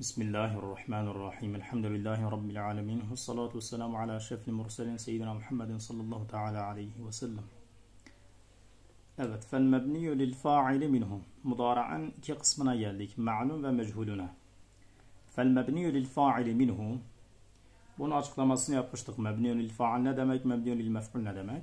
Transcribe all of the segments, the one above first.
Bismillahirrahmanirrahim. Elhamdülillahi Rabbil alemin. Vessalatu vesselamu ala şefli murselin seyyidina Muhammedin sallallahu teala aleyhi ve sellem. Evet, fel mebniyü lil fa'ili minhum. Mudara'an iki kısmına geldik. Ma'lum ve mechuluna. Fel mebniyü lil fa'ili minhum. Bunun açıklamasını yapmıştık. Mebniyü lil fa'il ne demek, mebniyü lil mef'ul ne demek?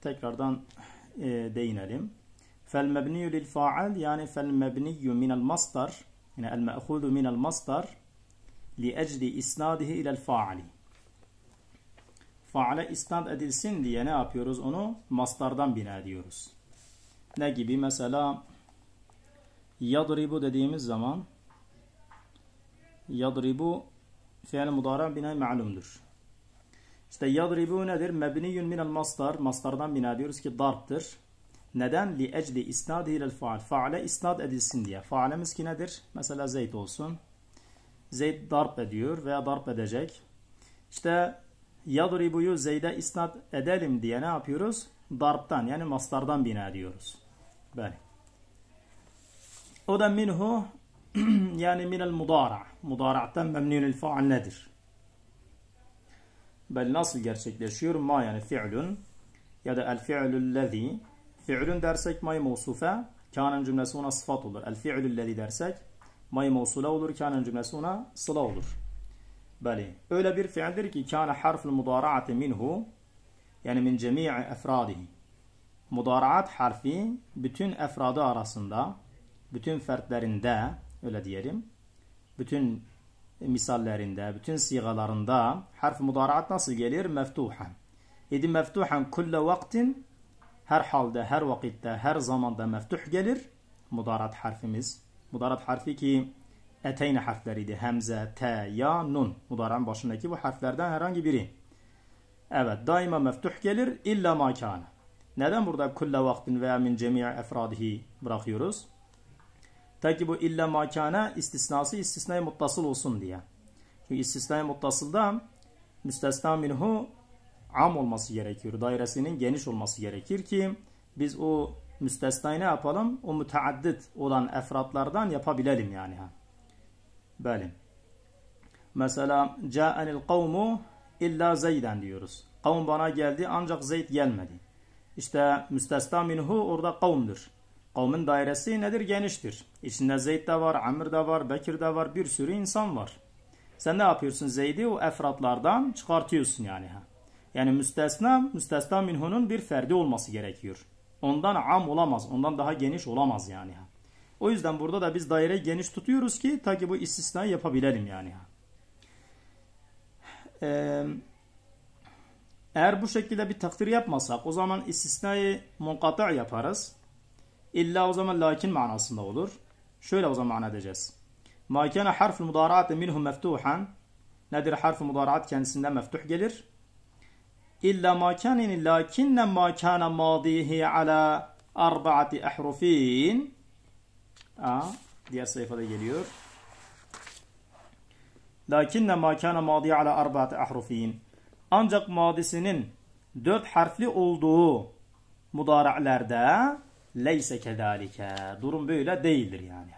Tekrardan e, değinelim. Fel mebniyü lil fa'il yani fel mebniyü minel masdar Yine el me'hudu minel masdar li ecli isnadihi ilel fa'ali. Faale isnad edilsin diye ne yapıyoruz onu? Mastardan bina ediyoruz. Ne gibi? Mesela yadribu dediğimiz zaman yadribu fiil mudara bina ma'lumdur. İşte yadribu nedir? Mebniyun minel mastar. Mastardan bina diyoruz ki darptır. Neden? Li ecli isnad ilel faal. Faale isnad edilsin diye. Faalemiz ki nedir? Mesela Zeyd olsun. Zeyd darp ediyor veya darp edecek. İşte yadribuyu Zeyd'e isnat edelim diye ne yapıyoruz? Darptan yani maslardan bina ediyoruz. Böyle. O da minhu yani minel mudara. Mudara'tan memnunil faal nedir? Bel nasıl gerçekleşiyor? Ma yani fi'lun ya da el fi'lüllezi Fi'lün dersek may mevsufe. Kânen cümlesi ona sıfat olur. El fi'lüllezi dersek may mevsule olur. Kânen cümlesi ona sıla olur. Beli. Öyle bir fiildir ki kâne harful mudara'ati minhu yani min cemii efradihi. Mudara'at harfi bütün efradı arasında, bütün fertlerinde öyle diyelim, bütün misallerinde, bütün sigalarında harf mudara'at nasıl gelir? Meftuhan. İdi meftuhan kulle vaktin her halde, her vakitte, her zamanda meftuh gelir. Mudarat harfimiz. Mudarat harfi ki eteyne harfleriydi. Hemze, te, ya, nun. Mudaran başındaki bu harflerden herhangi biri. Evet daima meftuh gelir illa makana. Neden burada kulle vaktin veya min cemi'i efradihi bırakıyoruz? Ta ki bu illa makana istisnası istisnaya muttasıl olsun diye. Çünkü istisnaya muttasılda müstesna minhu am olması gerekiyor. Dairesinin geniş olması gerekir ki biz o müstesnayı ne yapalım? O müteaddit olan efratlardan yapabilelim yani. Böyle. Mesela ca'enil kavmu illa zeyden diyoruz. Kavm bana geldi ancak zeyd gelmedi. İşte müstesna minhu orada kavmdır. Kavmin dairesi nedir? Geniştir. İçinde Zeyd de var, Amir de var, Bekir de var, bir sürü insan var. Sen ne yapıyorsun Zeyd'i? O efratlardan çıkartıyorsun yani. Ha. Yani müstesna, müstesna minhunun bir ferdi olması gerekiyor. Ondan am olamaz. Ondan daha geniş olamaz yani. O yüzden burada da biz daire geniş tutuyoruz ki ta ki bu istisna yapabilelim yani. Ee, eğer bu şekilde bir takdir yapmasak o zaman istisnayı munkata yaparız. İlla o zaman lakin manasında olur. Şöyle o zaman edeceğiz. Ma kana harful mudara'at minhum meftuhan. Nedir harf-ı mudaraat kendisinden meftuh gelir illa ma kanenin lakinne ma kana madihi ala arbaati ahrufin. Aa, diğer sayfada geliyor. Lakinne ma kana madi ala arbaati ahrufin. Ancak madisinin dört harfli olduğu mudara'lerde leyse kedalike. Durum böyle değildir yani.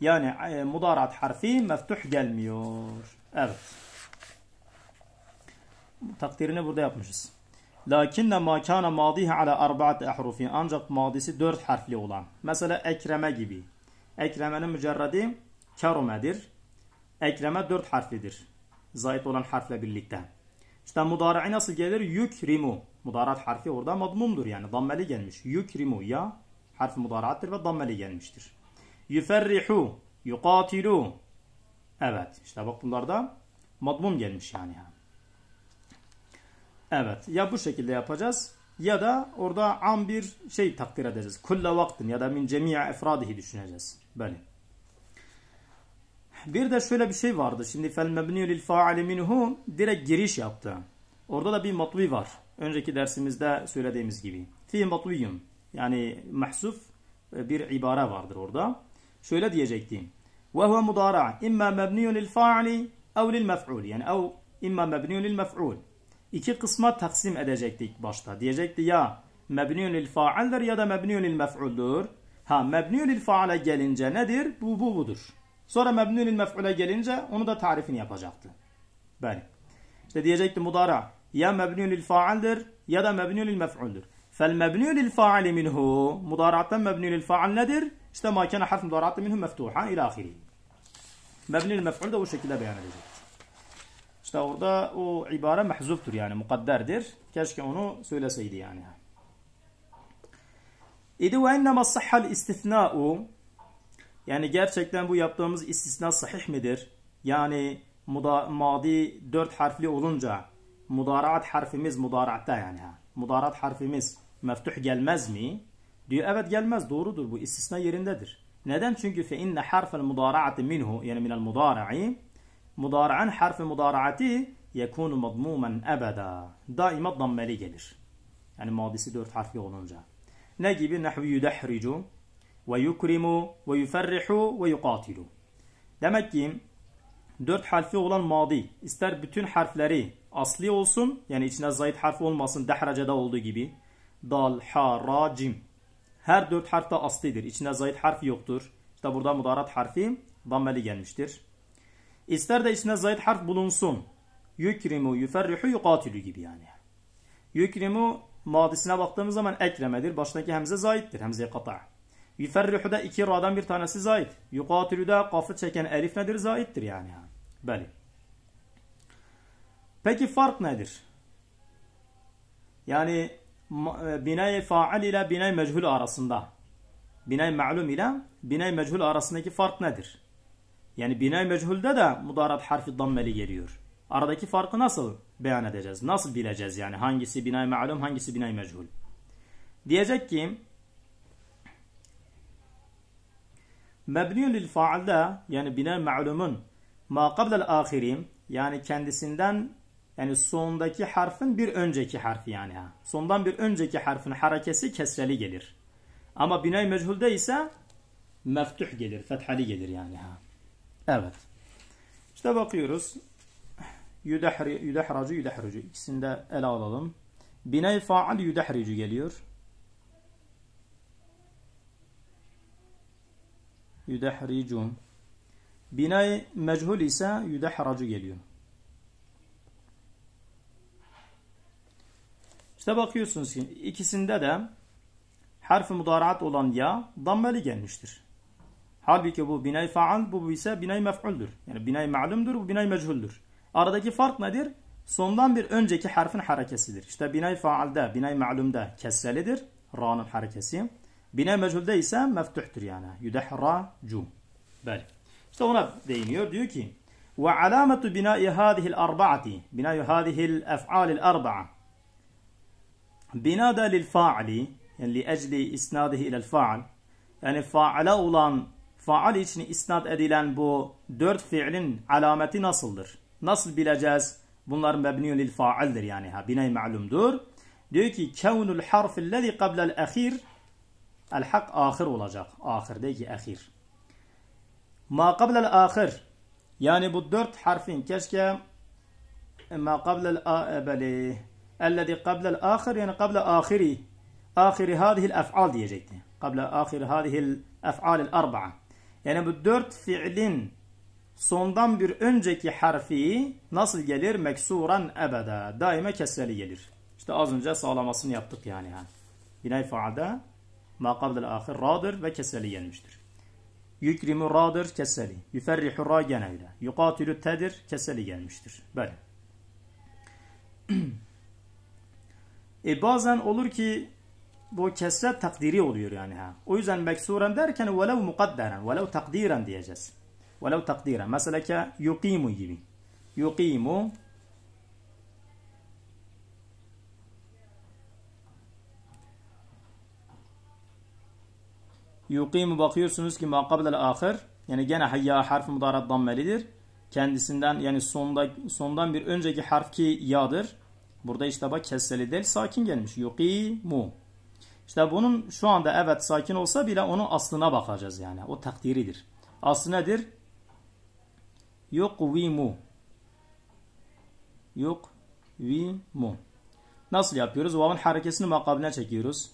Yani e, mudarat harfi meftuh gelmiyor. Evet takdirini burada yapmışız. Lakinne ma kana madihi ala arba'ati ahrufi ancak madisi dört harfli olan. Mesela ekreme gibi. Ekremenin mücerredi kerumedir. Ekreme dört harflidir. Zayit olan harfle birlikte. İşte mudari'i nasıl gelir? Yükrimu. Mudarat harfi orada madmumdur yani. Dammeli gelmiş. Yükrimu ya harf mudarattır ve dammeli gelmiştir. Yüferrihu. Yukatilu. Evet. İşte bak bunlarda madmum gelmiş yani. Evet. Ya bu şekilde yapacağız ya da orada am bir şey takdir edeceğiz. Kulla vaktin ya da min cemi'a efradihi düşüneceğiz. Böyle. Bir de şöyle bir şey vardı. Şimdi fel mebniyü lil faali minhu direkt giriş yaptı. Orada da bir matvi var. Önceki dersimizde söylediğimiz gibi. Fi matviyyun. Yani mahsuf e, bir ibare vardır orada. Şöyle diyecektim. Ve huve mudara. İmma mebniyü lil faali ev lil mef'ul. Yani ev imma mebniyü lil mef'ul iki kısma taksim edecektik başta. Diyecekti ya mebniyun lil fa'aldir ya da mebniyun lil mef'uldur. Ha mebniyun lil fa'ale gelince nedir? Bu bu budur. Sonra mebniyun lil mef'ule gelince onu da tarifini yapacaktı. Ben. İşte diyecekti mudara ya mebniyun lil fa'aldir ya da mebniyun lil mef'uldur. Fel mebniyun lil fa'ali minhu. Mudara'tan mebniyun lil fa'al nedir? İşte ma kana harf mudara'tan minhu meftuha ila ahiri. Mebniyun mef'ul de bu şekilde beyan edecek. İşte orada o ibare mahzuftur yani mukadderdir. Keşke onu söyleseydi yani. İdi ve innema sahhal istisna'u yani gerçekten bu yaptığımız istisna sahih midir? Yani muda, madi dört harfli olunca mudaraat harfimiz mudaratta yani. Mudarat harfimiz meftuh gelmez mi? Diyor evet gelmez doğrudur bu istisna yerindedir. Neden? Çünkü fe inne harfel mudaraati minhu yani minel mudara'i mudara'an harfi mudara'ati yekunu madmumen ebeda. Daima dammeli gelir. Yani madisi dört harfi olunca. Ne gibi? Nehvi yudehricu ve yukrimu ve yuferrihu ve yukatilu. Demek ki dört harfli olan madi ister bütün harfleri asli olsun yani içine zayıf harf olmasın dehracada olduğu gibi dal, ha, ra, cim. Her dört harf de aslidir. İçine zayıf harf yoktur. İşte burada mudarat harfi dammeli gelmiştir. İster de içinde zayıf harf bulunsun. Yükrimu, yüferrihu, yukatilü gibi yani. Yükrimu madisine baktığımız zaman ekremedir. Baştaki hemze zayittir. Hemze kata. Yüferrihu da iki radan bir tanesi zayit. Yukatilü de kafı çeken elif nedir? Zayittir yani. Beli. Peki fark nedir? Yani e, binay faal ile binay mechul arasında. Binay ma'lum ile binay mechul arasındaki fark nedir? Yani binay meçhulde de mudarat harfi dammeli geliyor. Aradaki farkı nasıl beyan edeceğiz? Nasıl bileceğiz yani hangisi binay malum hangisi binay meçhul? Diyecek ki Mebniyü lil fa'alde yani binay ma'lumun ma qablel ahirim yani kendisinden yani sondaki harfin bir önceki harfi yani. Ha. Sondan bir önceki harfin harekesi kesreli gelir. Ama binay mechulde ise meftuh gelir, fethali gelir yani. Ha. Evet. İşte bakıyoruz. Yüdehracı, yüdehrucu. İkisini de ele alalım. Biney faal yüdehricu geliyor. Yüdehricun. Biney mechul ise yüdehracu geliyor. İşte bakıyorsunuz ki ikisinde de harf-i olan ya dammeli gelmiştir. Halbuki bu binay faal, bu ise binay mef'uldür. Yani binay ma'lumdur, bu binay mechuldür. Aradaki fark nedir? Sondan bir önceki harfin harekesidir. İşte binay faalde, binay ma'lumda kesrelidir. Ra'nın harekesi. Binay mechulde ise meftuhtur yani. Yudehra cu. Böyle. İşte ona değiniyor. Diyor ki ve alametu binai hadihi'l arba'ati. Binai hadihi'l ef'alil arba'a. Binada lil faali yani li ecli isnadihi ila'l faal. Yani faala olan faal içine isnat edilen bu dört fiilin alameti nasıldır? Nasıl bileceğiz? Bunlar mebniyun lil faaldir yani. Ha, binay ma'lumdur. Diyor ki kevnul harfillezi qablel ahir el hak ahir olacak. Ahir değil ki ahir. Ma qablel ahir yani bu dört harfin keşke ma qablel a'ebeli ellezi qablel ahir yani qablel ahiri ahiri hadihil ef'al diyecekti. Qablel ahiri hadihil ef'alil arba'a yani bu dört fiilin sondan bir önceki harfi nasıl gelir? Meksuran ebede. Daime keseli gelir. İşte az önce sağlamasını yaptık yani. yani. Binay faada ma qabdel ahir radır ve keseli gelmiştir. Yükrimu radır keseli. Yüferrihu ra geneyle. Yukatilü tedir keseli gelmiştir. Böyle. e bazen olur ki bu kesre takdiri oluyor yani. Ha. O yüzden meksuren derken velev mukadderen, velev takdiren diyeceğiz. Velev takdiren. Mesela ki yuqimu gibi. Yuqimu. Yuqimu bakıyorsunuz ki makablel ahir yani gene hayya harf mudarat dammelidir. Kendisinden yani sonda, sondan bir önceki harf ki yadır. Burada işte bak kesseli değil sakin gelmiş. Yuqimu. İşte bunun şu anda evet sakin olsa bile onun aslına bakacağız yani. O takdiridir. Aslı nedir? Yukvimu. Yukvimu. Nasıl yapıyoruz? Vav'ın harekesini makabine çekiyoruz.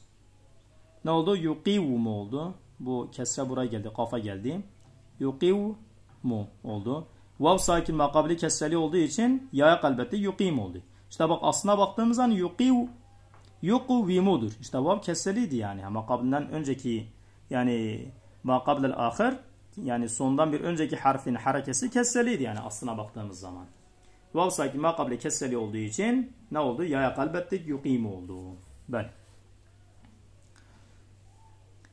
Ne oldu? Yukivumu oldu. Bu kesre buraya geldi. Kafa geldi. Yukivumu oldu. Vav sakin makabili kesreli olduğu için yaya elbette yukim oldu. İşte bak aslına baktığımız zaman yukivumu yukuvimudur. İşte vav kesseliydi yani. Ama kablinden önceki yani ma kablel ahir yani sondan bir önceki harfin harekesi kesseliydi yani aslına baktığımız zaman. Vav sanki ma kable kesseli olduğu için ne oldu? Yaya kalbettik yukimu oldu. Ben.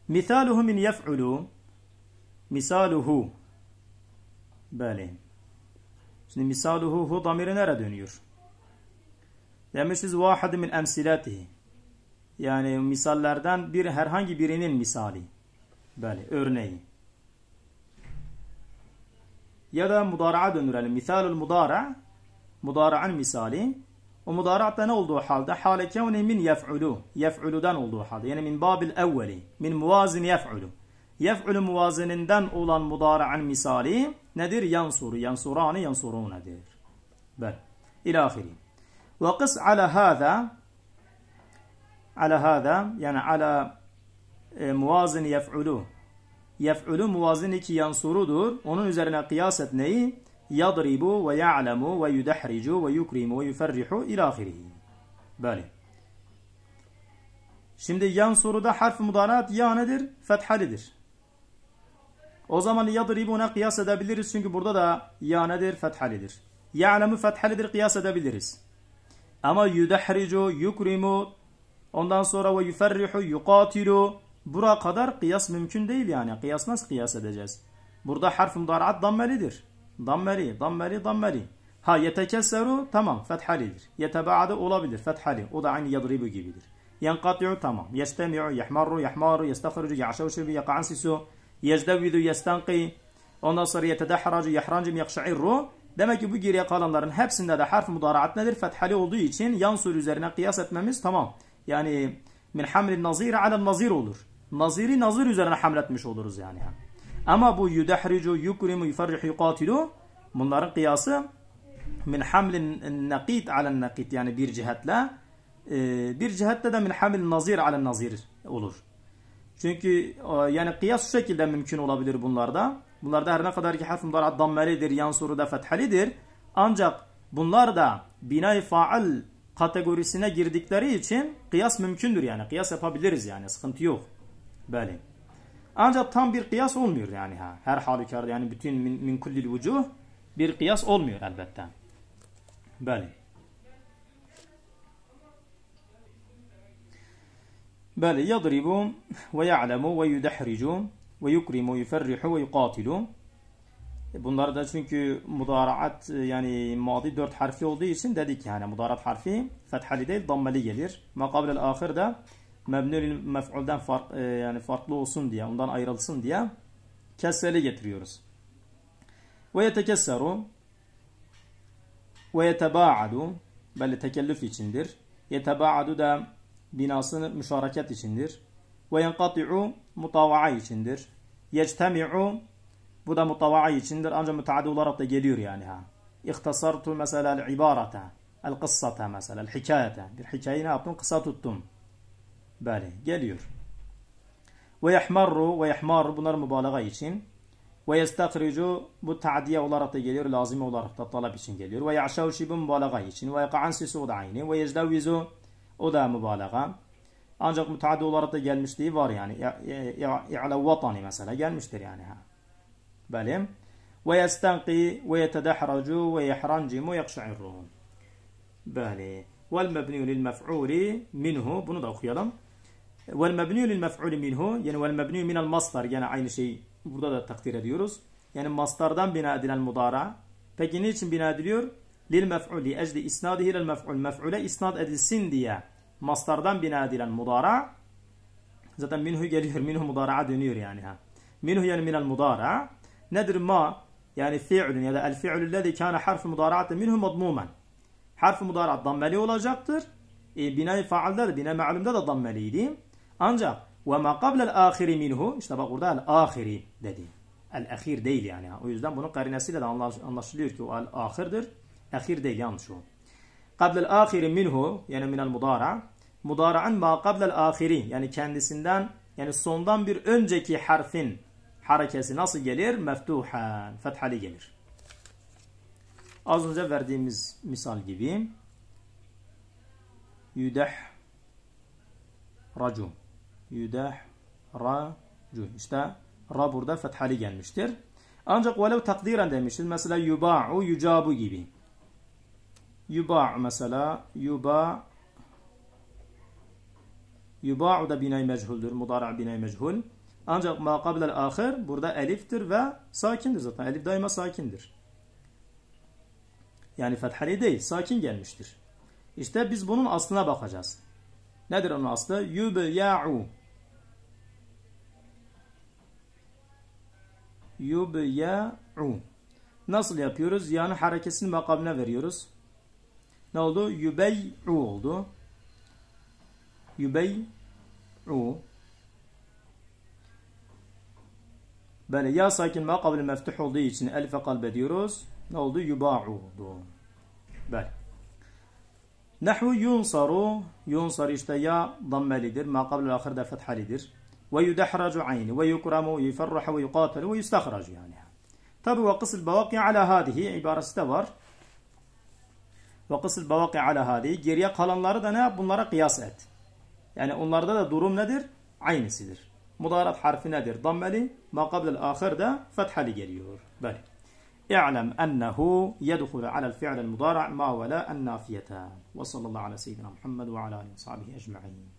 Misaluhu min yef'ulu Misaluhu Böyle. Şimdi misaluhu hu damiri nereye dönüyor? Demişiz vahid min emsilatihi. Yani misallerden bir herhangi birinin misali. Böyle örneği. Ya da mudara'a döndürelim. Misalul mudara, mudara'ın misali. O mudara'da ne olduğu halde? Hale kevni min yef'ulu. Yef'uludan olduğu halde. Yani min babil evveli. Min muvazin yef'ulu. Yef'ulu muvazininden olan mudara'ın misali nedir? Yansuru. Yansurani yansurunadır. Bel. İlahiri. Ve kıs ala hâzâ ala hada yani ala e, muvazini yef'ulu. Yef'ulu muvazini ki yansurudur. Onun üzerine kıyas et neyi? Yadribu ve ya'lemu ve yudahricu ve yukrimu ve yuferrihu ilahirihi. Böyle. Şimdi yansuruda harf mudanat ya nedir? Fethalidir. O zaman yadribuna kıyas edebiliriz çünkü burada da ya nedir? Fethalidir. Ya'lemu fethalidir kıyas edebiliriz. Ama yudahricu, yukrimu Ondan sonra ve yuferrihu yuqatilu. Bura kadar kıyas mümkün değil yani. Kıyas nasıl kıyas edeceğiz? Burada harf mudarat dammelidir. Dammeli, dammeli, dammeli. Ha yetekesseru tamam fethalidir. Yetebaade olabilir fethali. O da aynı yadribu gibidir. Yenkatiu tamam. Yestemi'u, yahmarru, yahmaru, yestahricu, yahşavşibi, yakaansisu, yezdevidu, yestanqi. Ondan sonra yetedahracu, yahrancim, yakşa'irru. Demek ki bu geriye kalanların hepsinde de harf mudaraat nedir? Fethali olduğu için yan sur üzerine kıyas etmemiz tamam. Yani min hamlin nazir ala nazir olur. Naziri nazir üzerine hamletmiş oluruz yani. Ama bu yudahricu, yukrimu, yufarrih, yukatilu bunların kıyası min hamlin nakit ala nakit yani bir cihetle e, bir cihette de min hamil nazir ala nazir olur. Çünkü e, yani kıyas şu şekilde mümkün olabilir bunlarda. Bunlarda her ne kadar ki harf mudarat dammelidir, yansuru da fethalidir. Ancak bunlar da binay faal kategorisine girdikleri için kıyas mümkündür yani. Kıyas yapabiliriz yani. Sıkıntı yok. Böyle. Ancak tam bir kıyas olmuyor yani. Ha. Her halükarda yani bütün min, min kullil vücuh bir kıyas olmuyor elbette. Böyle. Böyle yadribu ve ya'lemu ve yudahricu ve yukrimu yuferrihu ve yukatilu e, Bunlar da çünkü mudaraat e, yani madi dört harfi olduğu için dedik yani mudarat harfi fethali değil dammeli gelir. Makabilel ahir de mebnül mef'ulden fark, e, yani farklı olsun diye ondan ayrılsın diye kesreli getiriyoruz. Ve yetekesseru ve yetebaadu belli tekellüf içindir. Yetebaadu da binasını müşaraket içindir. Ve yenkati'u mutavaa içindir. Yectemi'u bu da mutavai içindir. Ancak müteaddi olarak da geliyor yani. ha. İhtasartu mesela ibarata, el kıssata mesela, el hikayete. Bir hikayeyi ne yaptım? Kısa tuttum. Böyle geliyor. Ve yahmarru ve yahmar bunlar mübalağa için. Ve yestakricu bu ta'diye olarak da geliyor. Lazime olarak da talep için geliyor. Ve ya'şav şibi mübalağa için. Ve yaka'an sisu da aynı. Ve yecdavizu o da mübalağa. Ancak müteaddi olarak da gelmişliği var yani. İ'la vatani mesela gelmiştir yani. Ha. بالهم ويستنقي ويتدحرج ويحرنجم ويقشعر بالي والمبني للمفعول منه بنضع خيالهم والمبني للمفعول منه يعني والمبني من المصدر yani aynı şeyi burada da takdir ediyoruz. Yani mastardan bina edilen mudara. Peki niçin bina ediliyor? Lil mef'uli ecdi isnadihi lil mef'ul. Mef'ule isnad edilsin diye mastardan bina edilen mudara zaten minhu geliyor. Minhu mudara'a dönüyor yani. ha. Minhu yani minel mudara nedir ma? Yani fi'lün ya da el fi'lü lezi kâne harfi mudara'atı minhum madmumen. Harfi mudara'at dammeli olacaktır. E, bina-i faalde de bina me'alumda da dammeliydi. Ancak ve ma qablel ahiri minhu işte bak burada el ahiri dedi. El ahir değil yani. O yüzden bunun karinesiyle de anlaşılıyor ki o el ahirdir. Ahir değil yanlış o. Qablel ahiri minhu yani minel mudara. Mudara'an ma qablel ahiri yani kendisinden yani sondan bir önceki harfin harekesi nasıl gelir? Meftuhen. Fethali gelir. Az önce verdiğimiz misal gibi yudah, racun. Yüdeh racun. İşte ra burada fethali gelmiştir. Ancak velev takdiren demişiz. Mesela yuba'u yucabu gibi. Yuba'u mesela yuba yuba'u da binay meçhuldür. Mudara binay meçhul. Ancak ma kabilel ahir burada eliftir ve sakindir zaten. Elif daima sakindir. Yani fethali değil, sakin gelmiştir. İşte biz bunun aslına bakacağız. Nedir onun aslı? Yub-Yu. yub Yubya'u. Nasıl yapıyoruz? Yani harekesini makamına veriyoruz. Ne oldu? Yübey'u oldu. Yübey'u. Böyle ya sakin makabil meftuh olduğu için elife kalbe diyoruz. Ne oldu? Yuba'udu. Böyle. Nahvu yunsaru. Yunsar işte ya dammelidir. Makabil ahirde fethalidir. Ve yudahracu ayni. Ve yukramu, yuferrahu, ve yukatalu, ve yustahracu yani. Tabi ve kısıl bevaki ala hadihi ibaresi de var. Ve kısıl bevaki ala hadihi. Geriye kalanları da ne Bunlara kıyas et. Yani onlarda da durum nedir? Aynısıdır. حرف نادر ضم لي ما قبل الآخر de fethali geliyor. بلي اعلم أنه يدخل على الفعل المضارع ما ولا النافيتان وصلى الله على سيدنا محمد وعلى آله وصحبه أجمعين